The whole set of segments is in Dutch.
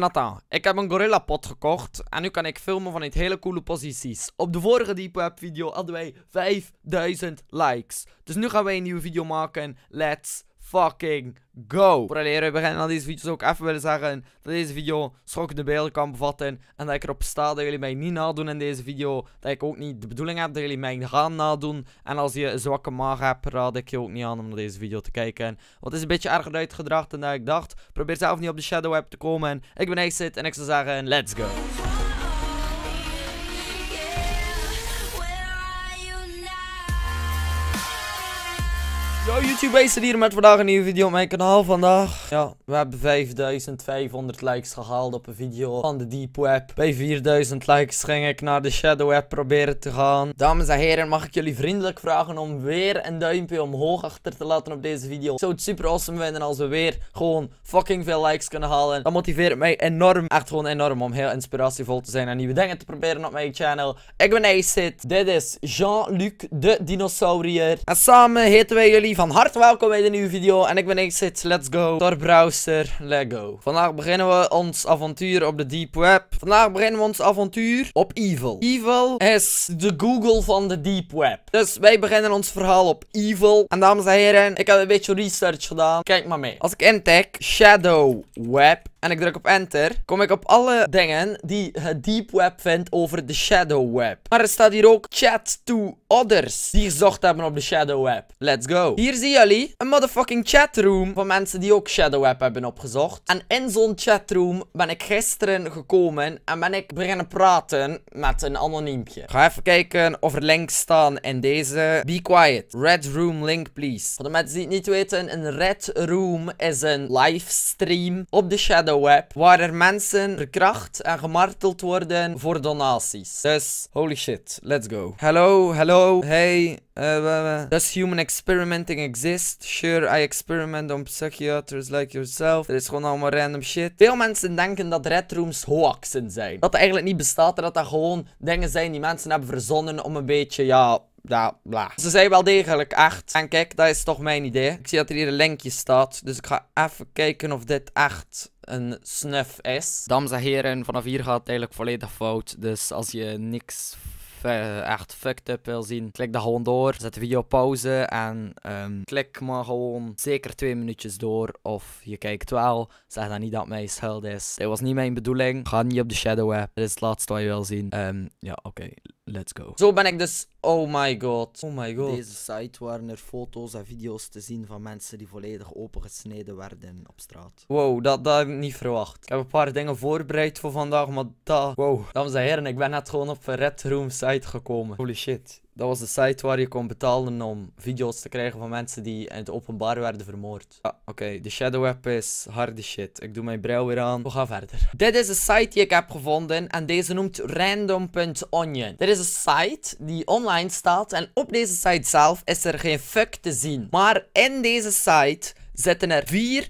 Nathan, ik heb een Gorilla Pot gekocht en nu kan ik filmen vanuit hele coole posities. Op de vorige Deep Web video hadden wij 5000 likes. Dus nu gaan wij een nieuwe video maken. Let's fucking go. Voor leren we beginnen aan deze video's zou ik even willen zeggen dat deze video schokkende beelden kan bevatten. En dat ik erop sta dat jullie mij niet nadoen in deze video. Dat ik ook niet de bedoeling heb dat jullie mij gaan nadoen. En als je een zwakke maag hebt, raad ik je ook niet aan om naar deze video te kijken. Wat is een beetje erger uitgedracht En dat ik dacht. Probeer zelf niet op de shadow web te komen. Ik ben Exit en ik zou zeggen, let's go. Yo YouTube, hier met vandaag een nieuwe video op mijn kanaal vandaag. Ja, we hebben 5500 likes gehaald op een video van de Deep Web. Bij 4000 likes ging ik naar de Shadow Web proberen te gaan. Dames en heren, mag ik jullie vriendelijk vragen om weer een duimpje omhoog achter te laten op deze video. Ik zou het super awesome vinden als we weer gewoon fucking veel likes kunnen halen. Dat motiveert mij enorm, echt gewoon enorm om heel inspiratievol te zijn en nieuwe dingen te proberen op mijn channel. Ik ben Acid, dit is Jean-Luc de Dinosaurier. En samen heten wij jullie van harte welkom bij de nieuwe video en ik ben Exit, let's go, door browser, Lego. Vandaag beginnen we ons avontuur op de deep web. Vandaag beginnen we ons avontuur op Evil. Evil is de Google van de deep web. Dus wij beginnen ons verhaal op Evil. En dames en heren, ik heb een beetje research gedaan. Kijk maar mee. Als ik intik, shadow web en ik druk op enter, kom ik op alle dingen die het deep web vindt over de shadow web. Maar er staat hier ook chat to others die gezocht hebben op de shadow web. Let's go. Hier zien jullie een motherfucking chatroom van mensen die ook shadow web hebben opgezocht. En in zo'n chatroom ben ik gisteren gekomen en ben ik beginnen praten met een anoniempje. ga even kijken of er links staan in deze. Be quiet. Red room link please. Voor de mensen die het niet weten, een red room is een livestream op de shadow Waar er mensen verkracht en gemarteld worden voor donaties. Dus, holy shit, let's go. Hello, hello, hey. Eh, does human experimenting exist? Sure, I experiment on psychiaters like yourself. Er is gewoon allemaal random shit. Veel mensen denken dat red rooms hoaxen zijn. Dat dat eigenlijk niet bestaat en dat dat gewoon dingen zijn die mensen hebben verzonnen om een beetje, ja... Ja, bla. Ze zijn wel degelijk echt. En kijk, dat is toch mijn idee. Ik zie dat er hier een linkje staat. Dus ik ga even kijken of dit echt een snuf is. Dames en heren, vanaf hier gaat het eigenlijk volledig fout. Dus als je niks echt fucked up wil zien, klik dan gewoon door. Zet de video op pauze en ehm, klik maar gewoon zeker twee minuutjes door. Of je kijkt wel. Zeg dan niet dat mijn mij schuld is. Dit was niet mijn bedoeling. Ga niet op de shadow app. Dit is het laatste wat je wil zien. Ehm, ja, oké. Let's go. Zo ben ik dus. Oh my god. Oh my god. Op deze site waren er foto's en video's te zien van mensen die volledig opengesneden werden op straat. Wow, dat, dat ik niet verwacht. Ik heb een paar dingen voorbereid voor vandaag, maar dat. Wow. Dames en heren, ik ben net gewoon op een Red Room site gekomen. Holy shit dat was de site waar je kon betalen om video's te krijgen van mensen die in het openbaar werden vermoord. Ja, oké, de Shadow app is harde shit. Ik doe mijn bril weer aan. We gaan verder. Dit is een site die ik heb gevonden en deze noemt random.onion. Dit is een site die online staat en op deze site zelf is er geen fuck te zien. Maar in deze site zitten er vier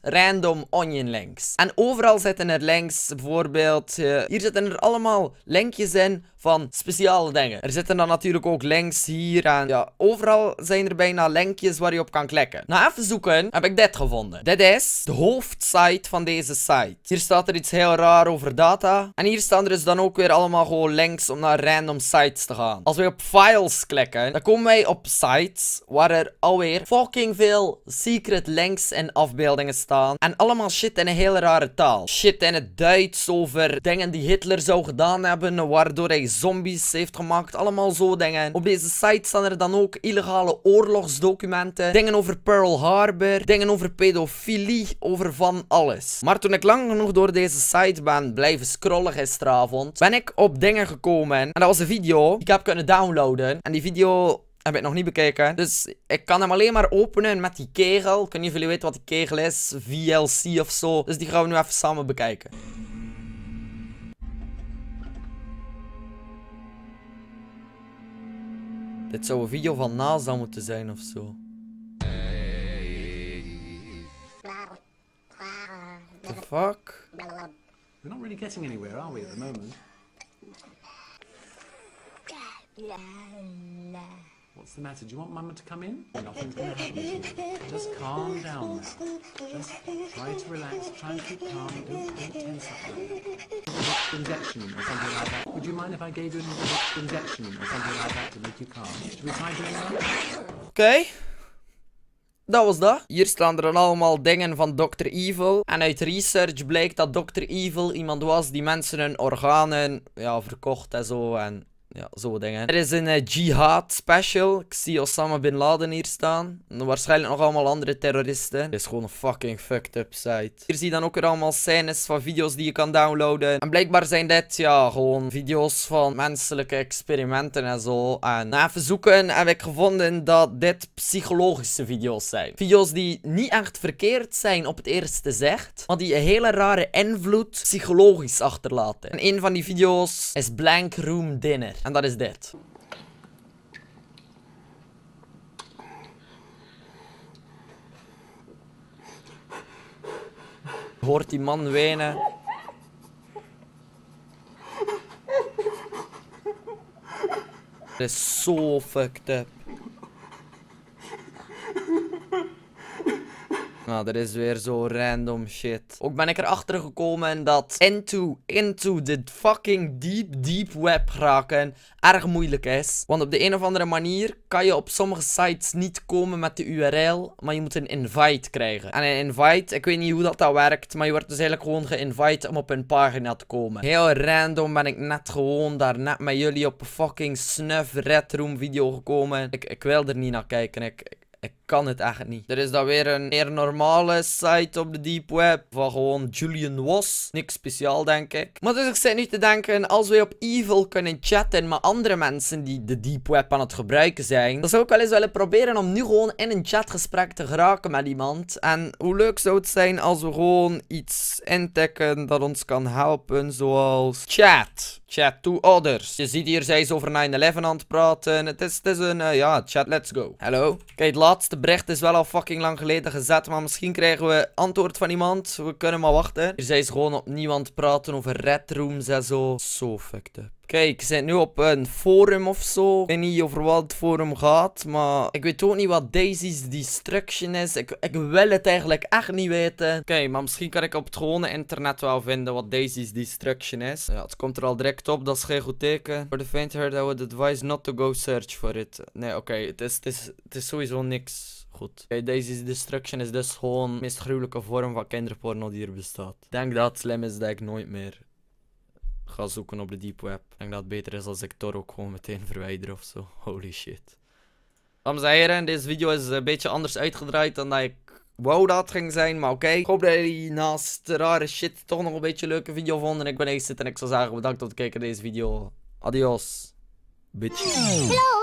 random onion links. En overal zitten er links, bijvoorbeeld, eh, hier zitten er allemaal linkjes in van speciale dingen. Er zitten dan natuurlijk ook links hier en ja, overal zijn er bijna linkjes waar je op kan klikken. Na nou, even zoeken heb ik dit gevonden. Dit is de hoofdsite van deze site. Hier staat er iets heel raar over data. En hier staan er dus dan ook weer allemaal gewoon links om naar random sites te gaan. Als we op files klikken, dan komen wij op sites waar er alweer fucking veel secret links en afbeeldingen staan. En allemaal shit in een hele rare taal. Shit in het Duits over dingen die Hitler zou gedaan hebben, waardoor hij zombies heeft gemaakt. Allemaal zo dingen. Op deze site staan er dan ook illegale oorlogsdocumenten. Dingen over Pearl Harbor. Dingen over pedofilie. Over van alles. Maar toen ik lang genoeg door deze site ben blijven scrollen gisteravond. Ben ik op dingen gekomen. En dat was een video die ik heb kunnen downloaden. En die video heb ik nog niet bekeken. Dus ik kan hem alleen maar openen met die kegel. Kunnen jullie weten wat die kegel is? VLC of zo. Dus die gaan we nu even samen bekijken. Dit zou een video van NASA moeten zijn of zo. The fuck? We're not really getting anywhere, are we, at the moment? What's the matter? Do you want Mama to come in? Nothing's going to happen to you. Just calm down now. Just try to relax. Try and keep calm. Don't, don't tense up Injection or something like that. Would you mind if I gave you an injection or something like that to make you calm? Should we try doing that? Okay. Dat was dat. Hier staan er allemaal dingen van Dr. Evil. En uit research bleek dat Dr. Evil iemand was die mensen hun organen ja, verkocht en zo. En ja, zo dingen. Er is een eh, jihad special. Ik zie Osama Bin Laden hier staan. En waarschijnlijk nog allemaal andere terroristen. Dit is gewoon een fucking fucked up site. Hier zie je dan ook weer allemaal scènes van video's die je kan downloaden. En blijkbaar zijn dit, ja, gewoon video's van menselijke experimenten en zo. En na even zoeken heb ik gevonden dat dit psychologische video's zijn. Video's die niet echt verkeerd zijn op het eerste zicht. Maar die een hele rare invloed psychologisch achterlaten. En een van die video's is Blank Room Dinner. En dat is dit. Hoort die man wenen. het is zo fucked up. Nou, dat is weer zo random shit. Ook ben ik erachter gekomen dat into, into the fucking deep, deep web raken erg moeilijk is. Want op de een of andere manier kan je op sommige sites niet komen met de URL, maar je moet een invite krijgen. En een invite, ik weet niet hoe dat, dat werkt, maar je wordt dus eigenlijk gewoon geïnvite om op een pagina te komen. Heel random ben ik net gewoon daar net met jullie op een fucking snuff red video gekomen. Ik, ik wil er niet naar kijken, ik, ik kan het echt niet. Er is dan weer een meer normale site op de deep web. Van gewoon Julian Was. Niks speciaal, denk ik. Maar dus ik zit nu te denken, als wij op Evil kunnen chatten met andere mensen die de deep web aan het gebruiken zijn. Dan zou ik wel eens willen proberen om nu gewoon in een chatgesprek te geraken met iemand. En hoe leuk zou het zijn als we gewoon iets intikken dat ons kan helpen. Zoals chat. Chat to others. Je ziet hier, zij is over 9-11 aan het praten. Het is, het is een, eh, ja, chat, let's go. Hallo. Kijk, het laatste de bericht is wel al fucking lang geleden gezet. Maar misschien krijgen we antwoord van iemand. We kunnen maar wachten. Hier zijn ze gewoon op niemand praten over redrooms en zo. Zo fucked up. Kijk, ik zit nu op een forum of zo. Ik weet niet over wat het forum gaat, maar ik weet ook niet wat Daisy's destruction is. Ik, ik wil het eigenlijk echt niet weten. Oké, maar misschien kan ik op het gewone internet wel vinden wat Daisy's destruction is. Ja, het komt er al direct op, dat is geen goed teken. For the faint heard, I would advise not to go search for it. Nee, oké, het, is, het, is, het is sowieso niks goed. Okay, deze destruction is dus gewoon de meest gruwelijke vorm van kinderporno die er bestaat. Ik denk dat het slim is dat ik nooit meer ga zoeken op de deep web. Ik denk dat het beter is als ik Tor ook gewoon meteen verwijder of zo. Holy shit. Dames en heren, deze video is een beetje anders uitgedraaid dan dat ik wou dat ging zijn. Maar oké, okay. ik hoop dat jullie naast de rare shit toch nog een beetje een leuke video vonden. Ik ben Aceit en ik zou zeggen bedankt voor het kijken naar deze video. Adios, bitch. Hello.